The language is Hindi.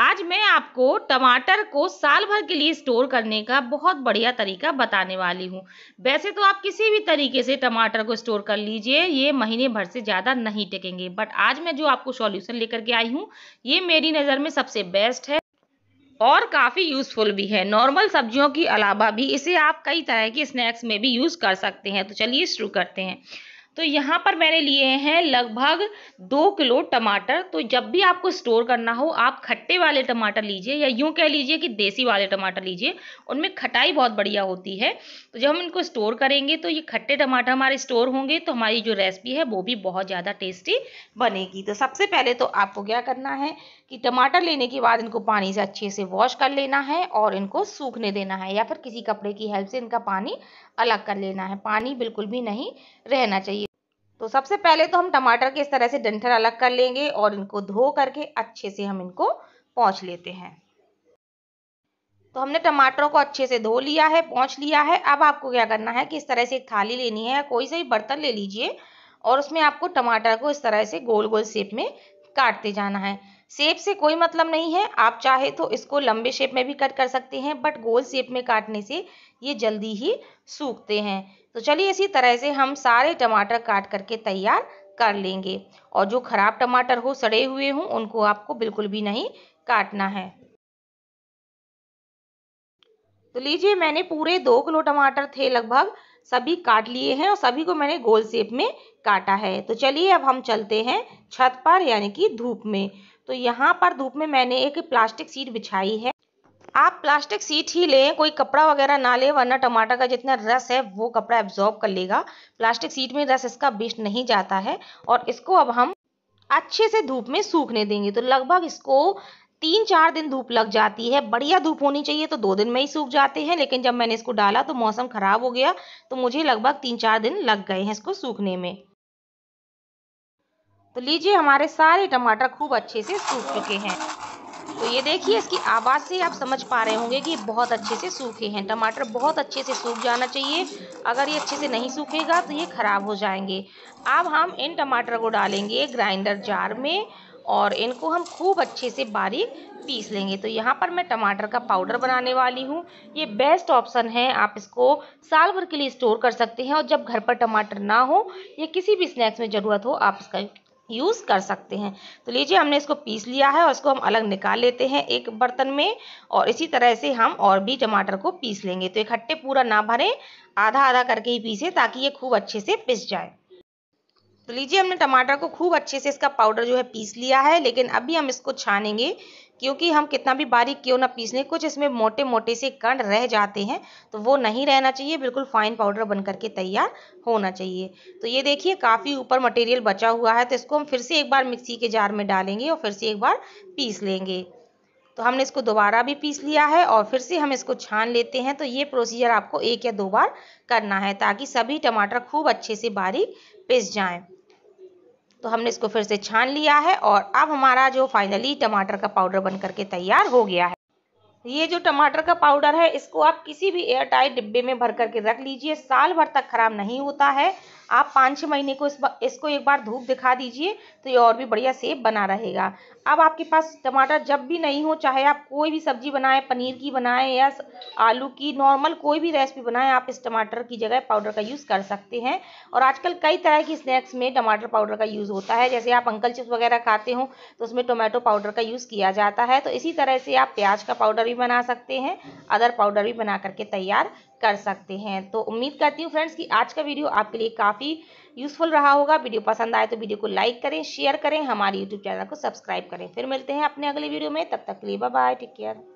आज मैं आपको टमाटर को साल भर के लिए स्टोर करने का बहुत बढ़िया तरीका बताने वाली हूँ वैसे तो आप किसी भी तरीके से टमाटर को स्टोर कर लीजिए ये महीने भर से ज़्यादा नहीं टिकेंगे बट आज मैं जो आपको सॉल्यूशन लेकर के आई हूँ ये मेरी नज़र में सबसे बेस्ट है और काफ़ी यूज़फुल भी है नॉर्मल सब्जियों के अलावा भी इसे आप कई तरह के स्नैक्स में भी यूज़ कर सकते हैं तो चलिए शुरू करते हैं तो यहाँ पर मैंने लिए हैं लगभग दो किलो टमाटर तो जब भी आपको स्टोर करना हो आप खट्टे वाले टमाटर लीजिए या यूँ कह लीजिए कि देसी वाले टमाटर लीजिए उनमें खटाई बहुत बढ़िया होती है तो जब हम इनको स्टोर करेंगे तो ये खट्टे टमाटर हमारे स्टोर होंगे तो हमारी जो रेसिपी है वो भी बहुत ज़्यादा टेस्टी बनेगी तो सबसे पहले तो आपको क्या करना है कि टमाटर लेने के बाद इनको पानी से अच्छे से वॉश कर लेना है और इनको सूखने देना है या फिर किसी कपड़े की हेल्प से इनका पानी अलग कर लेना है पानी बिल्कुल भी नहीं रहना चाहिए तो सबसे पहले तो हम टमाटर के इस तरह से डंठल अलग कर लेंगे और इनको धो करके अच्छे से हम इनको पहुँच लेते हैं तो हमने टमाटरों को अच्छे से धो लिया है पहुँच लिया है अब आपको क्या करना है कि इस तरह से एक थाली लेनी है कोई सा भी बर्तन ले लीजिए और उसमें आपको टमाटर को इस तरह से गोल गोल शेप में काटते जाना है शेप से कोई मतलब नहीं है आप चाहे तो इसको लंबे शेप में भी कट कर सकते हैं बट गोल शेप में काटने से ये जल्दी ही सूखते हैं तो चलिए इसी तरह से हम सारे टमाटर काट करके तैयार कर लेंगे और जो ख़राब टमाटर हो सड़े हुए हों उनको आपको बिल्कुल भी नहीं काटना है तो लीजिए मैंने पूरे दो किलो टमाटर थे लगभग सभी काट लिए हैं और सभी को मैंने गोल शेप में काटा है तो चलिए अब हम चलते हैं छत पर यानी कि धूप में तो यहाँ पर धूप में मैंने एक प्लास्टिक सीट बिछाई है आप प्लास्टिक सीट ही लें कोई कपड़ा वगैरह ना लें वरना टमाटर का जितना रस है वो कपड़ा एब्जॉर्ब कर लेगा प्लास्टिक सीट में रस इसका बेस्ट नहीं जाता है और इसको अब हम अच्छे से धूप में सूखने देंगे तो लगभग इसको तीन चार दिन धूप लग जाती है बढ़िया धूप होनी चाहिए तो दो दिन में ही सूख जाते हैं लेकिन जब मैंने इसको डाला तो मौसम ख़राब हो गया तो मुझे लगभग तीन चार दिन लग गए हैं इसको सूखने में तो लीजिए हमारे सारे टमाटर खूब अच्छे से सूख चुके हैं तो ये देखिए इसकी आवाज़ से आप समझ पा रहे होंगे कि बहुत अच्छे से सूखे हैं टमाटर बहुत अच्छे से सूख जाना चाहिए अगर ये अच्छे से नहीं सूखेगा तो ये ख़राब हो जाएंगे अब हम इन टमाटर को डालेंगे ग्राइंडर जार में और इनको हम खूब अच्छे से बारीक पीस लेंगे तो यहाँ पर मैं टमाटर का पाउडर बनाने वाली हूँ ये बेस्ट ऑप्शन है आप इसको साल भर के लिए स्टोर कर सकते हैं और जब घर पर टमाटर ना हो या किसी भी स्नैक्स में ज़रूरत हो आप इसका यूज़ कर सकते हैं तो लीजिए हमने इसको पीस लिया है और इसको हम अलग निकाल लेते हैं एक बर्तन में और इसी तरह से हम और भी टमाटर को पीस लेंगे तो इकट्ठे पूरा ना भरें आधा आधा करके ही पीसें ताकि ये खूब अच्छे से पिस जाए तो लीजिए हमने टमाटर को खूब अच्छे से इसका पाउडर जो है पीस लिया है लेकिन अभी हम इसको छानेंगे क्योंकि हम कितना भी बारीक क्यों ना पीस लें कुछ इसमें मोटे मोटे से कण रह जाते हैं तो वो नहीं रहना चाहिए बिल्कुल फाइन पाउडर बन करके तैयार होना चाहिए तो ये देखिए काफ़ी ऊपर मटेरियल बचा हुआ है तो इसको हम फिर से एक बार मिक्सी के जार में डालेंगे और फिर से एक बार पीस लेंगे तो हमने इसको दोबारा भी पीस लिया है और फिर से हम इसको छान लेते हैं तो ये प्रोसीजर आपको एक या दो बार करना है ताकि सभी टमाटर खूब अच्छे से बारीक पिस जाएँ तो हमने इसको फिर से छान लिया है और अब हमारा जो फाइनली टमाटर का पाउडर बन करके तैयार हो गया है ये जो टमाटर का पाउडर है इसको आप किसी भी एयर टाइट डिब्बे में भर करके रख लीजिए साल भर तक खराब नहीं होता है आप पाँच छः महीने को इस इसको एक बार धूप दिखा दीजिए तो ये और भी बढ़िया सेब बना रहेगा अब आपके पास टमाटर जब भी नहीं हो चाहे आप कोई भी सब्जी बनाएं पनीर की बनाएं या आलू की नॉर्मल कोई भी रेसिपी बनाएं आप इस टमाटर की जगह पाउडर का यूज़ कर सकते हैं और आजकल कई तरह की स्नैक्स में टमाटर पाउडर का यूज़ होता है जैसे आप अंकल चिप्स वगैरह खाते हो तो उसमें टोमेटो पाउडर का यूज़ किया जाता है तो इसी तरह से आप प्याज का पाउडर भी बना सकते हैं अदर पाउडर भी बना करके तैयार कर सकते हैं तो उम्मीद करती हूँ फ्रेंड्स कि आज का वीडियो आपके लिए काफ़ी यूज़फुल रहा होगा वीडियो पसंद आए तो वीडियो को लाइक करें शेयर करें हमारे यूट्यूब चैनल को सब्सक्राइब करें फिर मिलते हैं अपने अगले वीडियो में तब तक के लिए बाय टेक केयर